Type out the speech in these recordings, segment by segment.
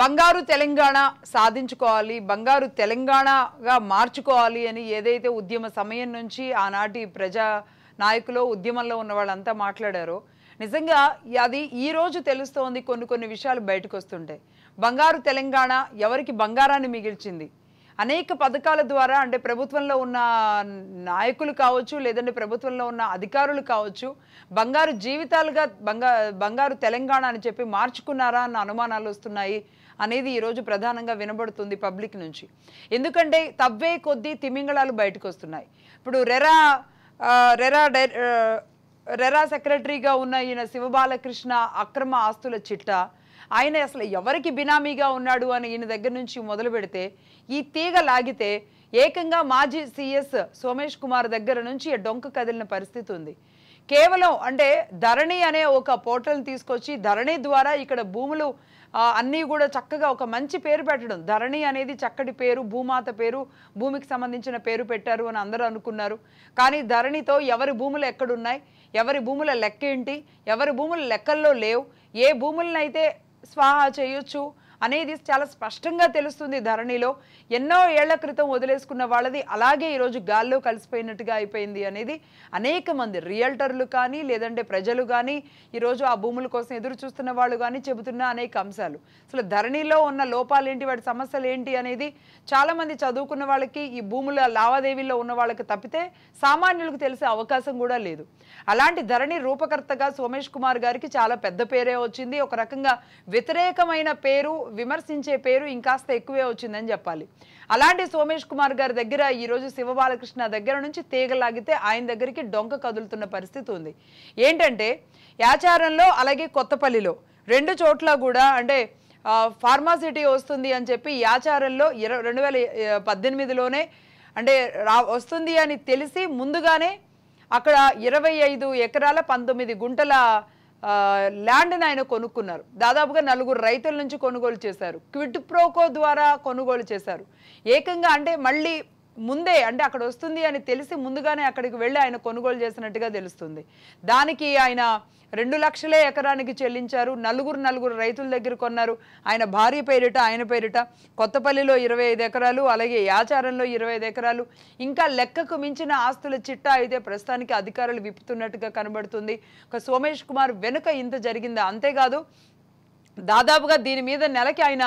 బంగారు తెలంగాణ సాధించుకోవాలి బంగారు తెలంగాణగా మార్చుకోవాలి అని ఏదైతే ఉద్యమ సమయం నుంచి ఆనాటి ప్రజా నాయకులు ఉద్యమంలో ఉన్న వాళ్ళంతా మాట్లాడారో నిజంగా అది ఈరోజు తెలుస్తోంది కొన్ని కొన్ని విషయాలు బయటకు వస్తుంటాయి బంగారు తెలంగాణ ఎవరికి బంగారాన్ని మిగిల్చింది అనేక పథకాల ద్వారా అంటే ప్రభుత్వంలో ఉన్న నాయకులు కావచ్చు లేదంటే ప్రభుత్వంలో ఉన్న అధికారులు కావచ్చు బంగారు జీవితాలుగా బంగా బంగారు తెలంగాణ అని చెప్పి మార్చుకున్నారా అన్న అనుమానాలు వస్తున్నాయి అనేది ఈరోజు ప్రధానంగా వినబడుతుంది పబ్లిక్ నుంచి ఎందుకంటే తవ్వే కొద్దీ తిమింగళాలు బయటకు వస్తున్నాయి ఇప్పుడు రెరా రెరా రెరా సెక్రటరీగా ఉన్న ఈయన శివబాలకృష్ణ అక్రమ ఆస్తుల చిట్టా ఆయన అసలు ఎవరికి బినామీగా ఉన్నాడు అని ఈయన దగ్గర నుంచి మొదలు పెడితే ఈ తీగ లాగితే ఏకంగా మాజీ సీఎస్ సోమేష్ కుమార్ దగ్గర నుంచి డొంక కదిలిన పరిస్థితి ఉంది కేవలం అంటే ధరణి అనే ఒక పోర్టల్ని తీసుకొచ్చి ధరణి ద్వారా ఇక్కడ భూములు అన్నీ కూడా చక్కగా ఒక మంచి పేరు పెట్టడం ధరణి అనేది చక్కటి పేరు భూమాత పేరు భూమికి సంబంధించిన పేరు పెట్టారు అని అందరూ అనుకున్నారు కానీ ధరణితో ఎవరి భూములు ఎక్కడున్నాయి ఎవరి భూముల లెక్క ఏంటి ఎవరి భూముల లెక్కల్లో లేవు ఏ భూములనైతే स्वाहा चयचु అనేది చాలా స్పష్టంగా తెలుస్తుంది ధరణిలో ఎన్నో ఏళ్ల క్రితం వదిలేసుకున్న వాళ్ళది అలాగే ఈరోజు గాల్లో కలిసిపోయినట్టుగా అయిపోయింది అనేది అనేక మంది రియల్టర్లు కానీ లేదంటే ప్రజలు కానీ ఈరోజు ఆ భూముల కోసం ఎదురు చూస్తున్న వాళ్ళు కానీ చెబుతున్న అనేక అంశాలు అసలు ధరణిలో ఉన్న లోపాలు ఏంటి వాటి సమస్యలు ఏంటి అనేది చాలామంది చదువుకున్న వాళ్ళకి ఈ భూముల లావాదేవీల్లో ఉన్న వాళ్ళకి తప్పితే సామాన్యులకు తెలిసే అవకాశం కూడా లేదు అలాంటి ధరణి రూపకర్తగా సోమేష్ కుమార్ గారికి చాలా పెద్ద పేరే వచ్చింది ఒక రకంగా వ్యతిరేకమైన పేరు విమర్శించే పేరు ఇంకాస్త ఎక్కువే వచ్చిందని చెప్పాలి అలాంటి సోమేష్ కుమార్ గారి దగ్గర ఈరోజు శివబాలకృష్ణ దగ్గర నుంచి తీగలాగితే ఆయన దగ్గరికి డొంక కదులుతున్న పరిస్థితి ఉంది ఏంటంటే యాచారంలో అలాగే కొత్తపల్లిలో రెండు చోట్ల కూడా అంటే ఫార్మాసిటీ వస్తుంది అని చెప్పి యాచారంలో ఇర రెండు వేల పద్దెనిమిదిలోనే అంటే రా వస్తుంది అని తెలిసి ముందుగానే అక్కడ ఇరవై ఐదు ఎకరాల పంతొమ్మిది గుంటల ల్యాండ్ని ఆయన కొనుక్కున్నారు దాదాపుగా నలుగురు రైతుల నుంచి కొనుగోలు చేశారు క్విడ్ ప్రోకో ద్వారా కొనుగోలు చేశారు ఏకంగా అంటే మళ్ళీ ముందే అంటే అక్కడ వస్తుంది అని తెలిసి ముందుగానే అక్కడికి వెళ్ళి ఆయన కొనుగోలు చేసినట్టుగా తెలుస్తుంది దానికి ఆయన రెండు లక్షలే ఎకరానికి చెల్లించారు నలుగురు నలుగురు రైతుల దగ్గర కొన్నారు ఆయన భార్య పేరిట ఆయన పేరిట కొత్తపల్లిలో ఇరవై ఐదు ఎకరాలు అలాగే యాచారంలో ఇరవై ఐదు ఎకరాలు ఇంకా లెక్కకు మించిన ఆస్తుల చిట్టా అయితే ప్రస్తుతానికి అధికారులు విప్పుతున్నట్టుగా కనబడుతుంది ఒక సోమేష్ కుమార్ వెనుక ఇంత జరిగిందా అంతేకాదు దాదాపుగా దీని మీద నెలకి ఆయన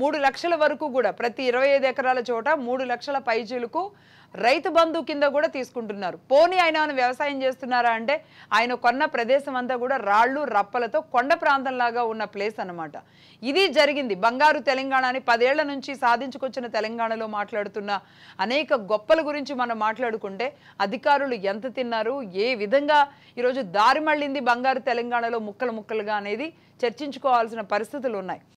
మూడు లక్షల వరకు కూడా ప్రతి ఇరవై ఐదు ఎకరాల చోట మూడు లక్షల పైజీలకు రైతు బంధు కింద కూడా తీసుకుంటున్నారు పోనీ ఆయన వ్యవసాయం చేస్తున్నారా అంటే ఆయన కొన్న ప్రదేశం అంతా కూడా రాళ్ళు రప్పలతో కొండ ప్రాంతంలాగా ఉన్న ప్లేస్ అనమాట ఇది జరిగింది బంగారు తెలంగాణ అని పదేళ్ల నుంచి సాధించుకొచ్చిన తెలంగాణలో మాట్లాడుతున్న అనేక గొప్పల గురించి మనం మాట్లాడుకుంటే అధికారులు ఎంత తిన్నారు ఏ విధంగా ఈరోజు దారి మళ్ళింది బంగారు తెలంగాణలో ముక్కలు ముక్కలుగా అనేది చర్చించుకోవాల్సిన పరిస్థితులు ఉన్నాయి